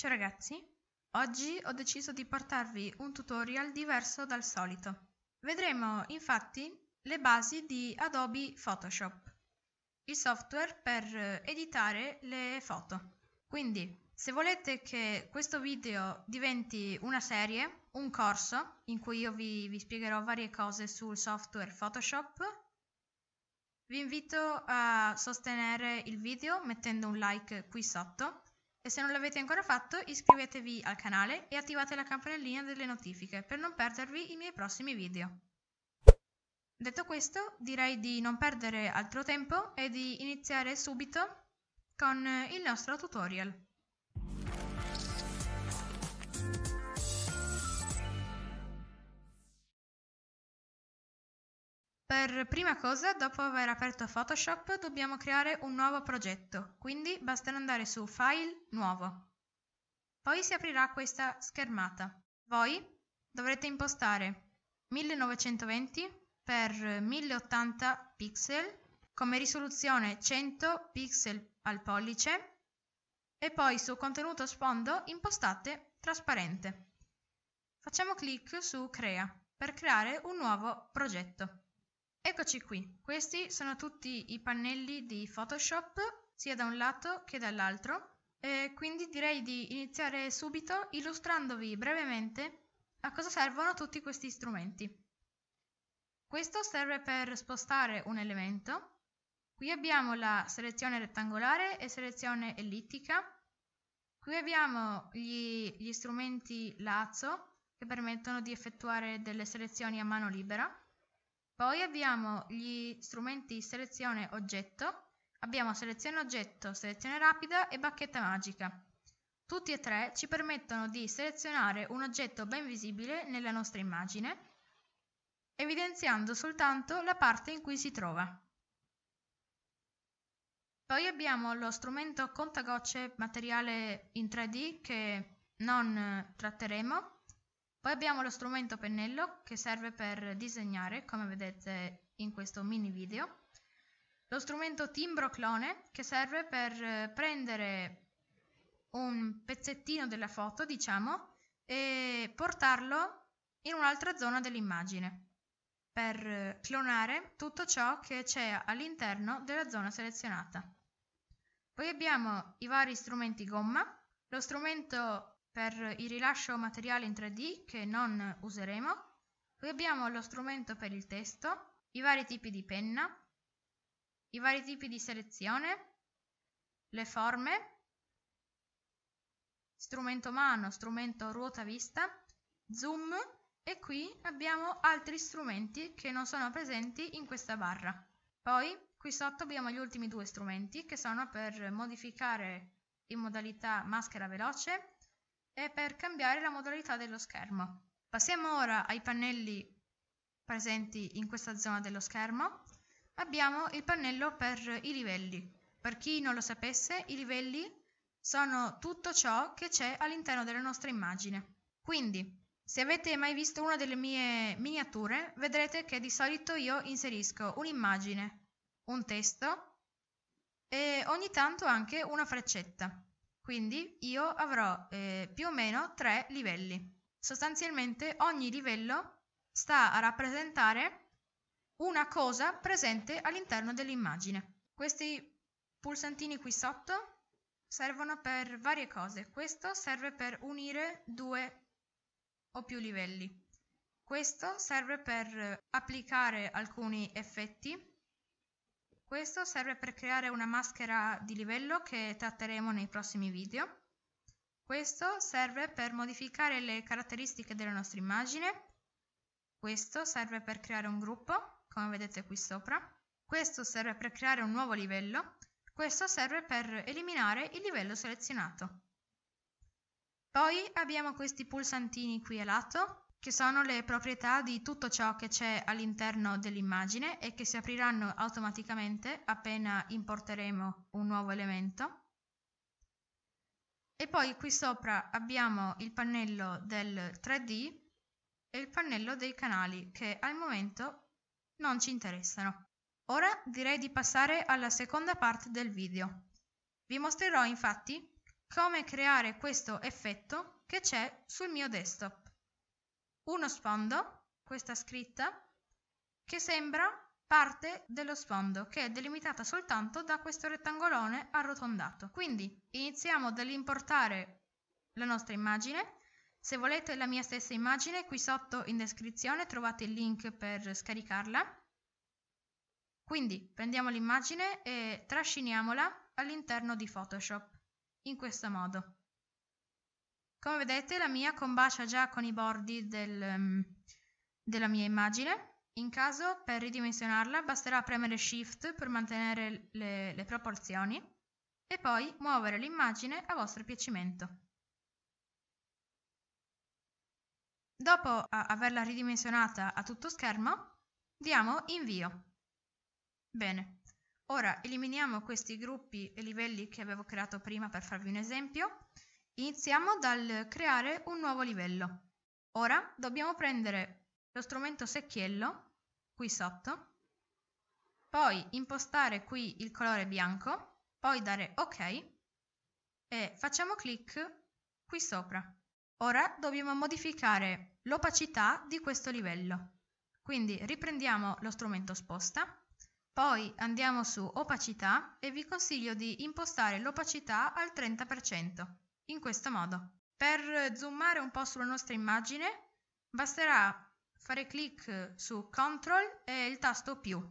Ciao ragazzi, oggi ho deciso di portarvi un tutorial diverso dal solito. Vedremo infatti le basi di Adobe Photoshop, il software per editare le foto. Quindi, se volete che questo video diventi una serie, un corso, in cui io vi, vi spiegherò varie cose sul software Photoshop, vi invito a sostenere il video mettendo un like qui sotto e se non l'avete ancora fatto, iscrivetevi al canale e attivate la campanellina delle notifiche per non perdervi i miei prossimi video. Detto questo, direi di non perdere altro tempo e di iniziare subito con il nostro tutorial. Per prima cosa, dopo aver aperto Photoshop, dobbiamo creare un nuovo progetto, quindi basterà andare su File, Nuovo. Poi si aprirà questa schermata. Voi dovrete impostare 1920 x 1080 pixel come risoluzione 100 pixel al pollice e poi su contenuto sfondo impostate trasparente. Facciamo clic su Crea per creare un nuovo progetto. Eccoci qui, questi sono tutti i pannelli di Photoshop sia da un lato che dall'altro quindi direi di iniziare subito illustrandovi brevemente a cosa servono tutti questi strumenti. Questo serve per spostare un elemento. Qui abbiamo la selezione rettangolare e selezione ellittica. Qui abbiamo gli, gli strumenti lazzo che permettono di effettuare delle selezioni a mano libera. Poi abbiamo gli strumenti selezione oggetto, abbiamo selezione oggetto, selezione rapida e bacchetta magica. Tutti e tre ci permettono di selezionare un oggetto ben visibile nella nostra immagine, evidenziando soltanto la parte in cui si trova. Poi abbiamo lo strumento contagocce materiale in 3D che non tratteremo poi abbiamo lo strumento pennello che serve per disegnare, come vedete in questo mini video. Lo strumento timbro clone che serve per eh, prendere un pezzettino della foto, diciamo, e portarlo in un'altra zona dell'immagine per eh, clonare tutto ciò che c'è all'interno della zona selezionata. Poi abbiamo i vari strumenti gomma, lo strumento per il rilascio materiale in 3D che non useremo. Qui abbiamo lo strumento per il testo, i vari tipi di penna, i vari tipi di selezione, le forme, strumento mano, strumento ruota vista, zoom e qui abbiamo altri strumenti che non sono presenti in questa barra. Poi qui sotto abbiamo gli ultimi due strumenti che sono per modificare in modalità maschera veloce e per cambiare la modalità dello schermo. Passiamo ora ai pannelli presenti in questa zona dello schermo. Abbiamo il pannello per i livelli. Per chi non lo sapesse, i livelli sono tutto ciò che c'è all'interno della nostra immagine. Quindi, se avete mai visto una delle mie miniature, vedrete che di solito io inserisco un'immagine, un testo e ogni tanto anche una freccetta. Quindi io avrò eh, più o meno tre livelli. Sostanzialmente ogni livello sta a rappresentare una cosa presente all'interno dell'immagine. Questi pulsantini qui sotto servono per varie cose. Questo serve per unire due o più livelli. Questo serve per applicare alcuni effetti questo serve per creare una maschera di livello che tratteremo nei prossimi video. Questo serve per modificare le caratteristiche della nostra immagine. Questo serve per creare un gruppo, come vedete qui sopra. Questo serve per creare un nuovo livello. Questo serve per eliminare il livello selezionato. Poi abbiamo questi pulsantini qui a lato che sono le proprietà di tutto ciò che c'è all'interno dell'immagine e che si apriranno automaticamente appena importeremo un nuovo elemento. E poi qui sopra abbiamo il pannello del 3D e il pannello dei canali che al momento non ci interessano. Ora direi di passare alla seconda parte del video. Vi mostrerò infatti come creare questo effetto che c'è sul mio desktop uno sfondo, questa scritta, che sembra parte dello sfondo, che è delimitata soltanto da questo rettangolone arrotondato. Quindi iniziamo dall'importare la nostra immagine. Se volete la mia stessa immagine, qui sotto in descrizione trovate il link per scaricarla. Quindi prendiamo l'immagine e trasciniamola all'interno di Photoshop, in questo modo. Come vedete la mia combacia già con i bordi del, ehm, della mia immagine. In caso, per ridimensionarla, basterà premere Shift per mantenere le, le proporzioni e poi muovere l'immagine a vostro piacimento. Dopo averla ridimensionata a tutto schermo, diamo invio. Bene, ora eliminiamo questi gruppi e livelli che avevo creato prima per farvi un esempio Iniziamo dal creare un nuovo livello. Ora dobbiamo prendere lo strumento secchiello, qui sotto, poi impostare qui il colore bianco, poi dare ok e facciamo clic qui sopra. Ora dobbiamo modificare l'opacità di questo livello. Quindi riprendiamo lo strumento sposta, poi andiamo su opacità e vi consiglio di impostare l'opacità al 30% in questo modo. Per zoomare un po' sulla nostra immagine basterà fare clic su CTRL e il tasto più.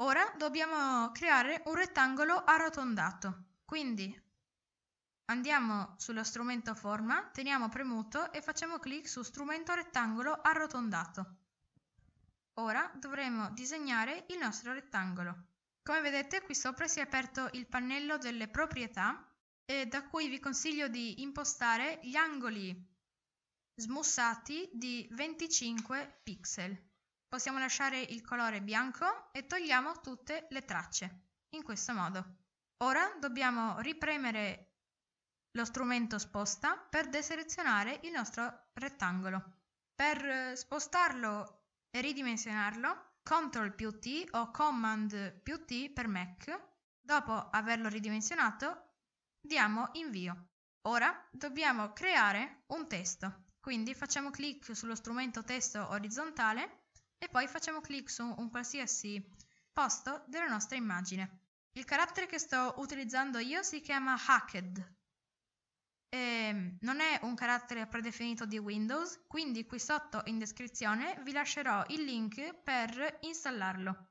Ora dobbiamo creare un rettangolo arrotondato, quindi andiamo sullo strumento forma, teniamo premuto e facciamo clic su strumento rettangolo arrotondato. Ora dovremo disegnare il nostro rettangolo. Come vedete qui sopra si è aperto il pannello delle proprietà eh, da cui vi consiglio di impostare gli angoli smussati di 25 pixel. Possiamo lasciare il colore bianco e togliamo tutte le tracce, in questo modo. Ora dobbiamo ripremere lo strumento sposta per deselezionare il nostro rettangolo. Per eh, spostarlo e ridimensionarlo, CTRL più T o COMMAND più T per Mac, dopo averlo ridimensionato diamo invio. Ora dobbiamo creare un testo, quindi facciamo clic sullo strumento testo orizzontale e poi facciamo clic su un qualsiasi posto della nostra immagine. Il carattere che sto utilizzando io si chiama hacked. E ehm, non è un carattere predefinito di Windows, quindi qui sotto in descrizione vi lascerò il link per installarlo.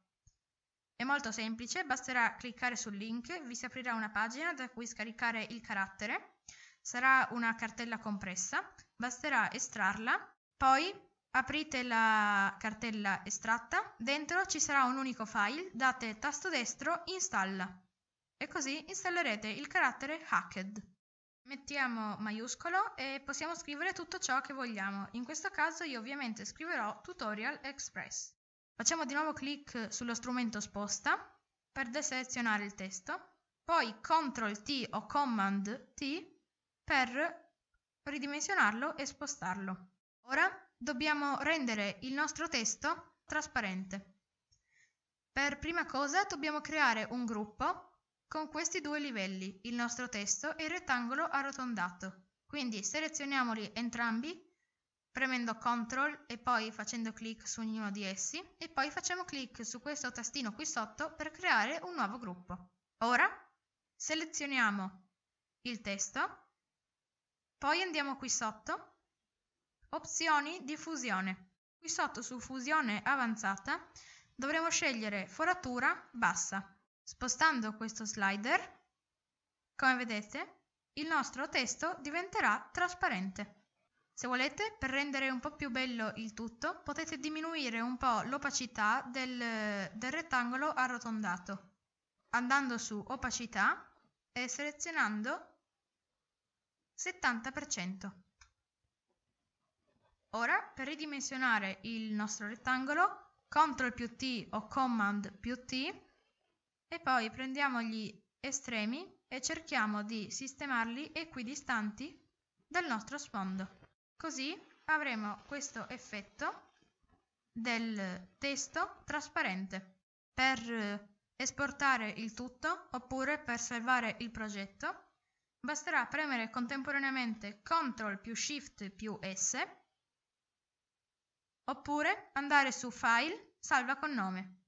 È molto semplice, basterà cliccare sul link, vi si aprirà una pagina da cui scaricare il carattere, sarà una cartella compressa, basterà estrarla, poi aprite la cartella estratta, dentro ci sarà un unico file, date tasto destro installa e così installerete il carattere hacked. Mettiamo maiuscolo e possiamo scrivere tutto ciò che vogliamo, in questo caso io ovviamente scriverò tutorial express. Facciamo di nuovo clic sullo strumento sposta per deselezionare il testo, poi CTRL T o COMMAND T per ridimensionarlo e spostarlo. Ora dobbiamo rendere il nostro testo trasparente. Per prima cosa dobbiamo creare un gruppo con questi due livelli, il nostro testo e il rettangolo arrotondato. Quindi selezioniamoli entrambi premendo CTRL e poi facendo clic su ognuno di essi e poi facciamo clic su questo tastino qui sotto per creare un nuovo gruppo. Ora selezioniamo il testo, poi andiamo qui sotto, opzioni di fusione. Qui sotto su fusione avanzata dovremo scegliere foratura bassa. Spostando questo slider, come vedete, il nostro testo diventerà trasparente. Se volete, per rendere un po' più bello il tutto, potete diminuire un po' l'opacità del, del rettangolo arrotondato, andando su opacità e selezionando 70%. Ora, per ridimensionare il nostro rettangolo, CTRL più T o COMMAND più T e poi prendiamo gli estremi e cerchiamo di sistemarli equidistanti dal nostro sfondo. Così avremo questo effetto del testo trasparente. Per esportare il tutto oppure per salvare il progetto basterà premere contemporaneamente Ctrl più Shift più S oppure andare su File, Salva con nome.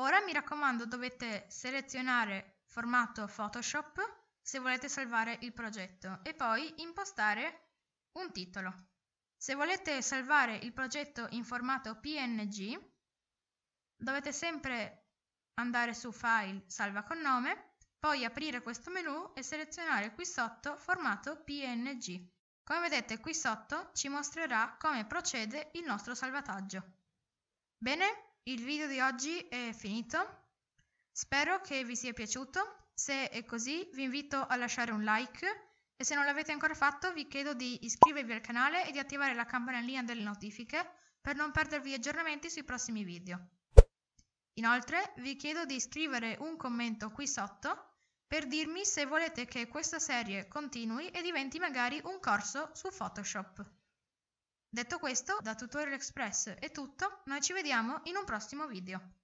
Ora mi raccomando dovete selezionare formato Photoshop se volete salvare il progetto e poi impostare un titolo. Se volete salvare il progetto in formato PNG, dovete sempre andare su File, Salva con nome, poi aprire questo menu e selezionare qui sotto Formato PNG. Come vedete qui sotto ci mostrerà come procede il nostro salvataggio. Bene, il video di oggi è finito. Spero che vi sia piaciuto se è così vi invito a lasciare un like e se non l'avete ancora fatto vi chiedo di iscrivervi al canale e di attivare la campanellina delle notifiche per non perdervi aggiornamenti sui prossimi video. Inoltre vi chiedo di scrivere un commento qui sotto per dirmi se volete che questa serie continui e diventi magari un corso su Photoshop. Detto questo, da Tutorial Express è tutto, noi ci vediamo in un prossimo video.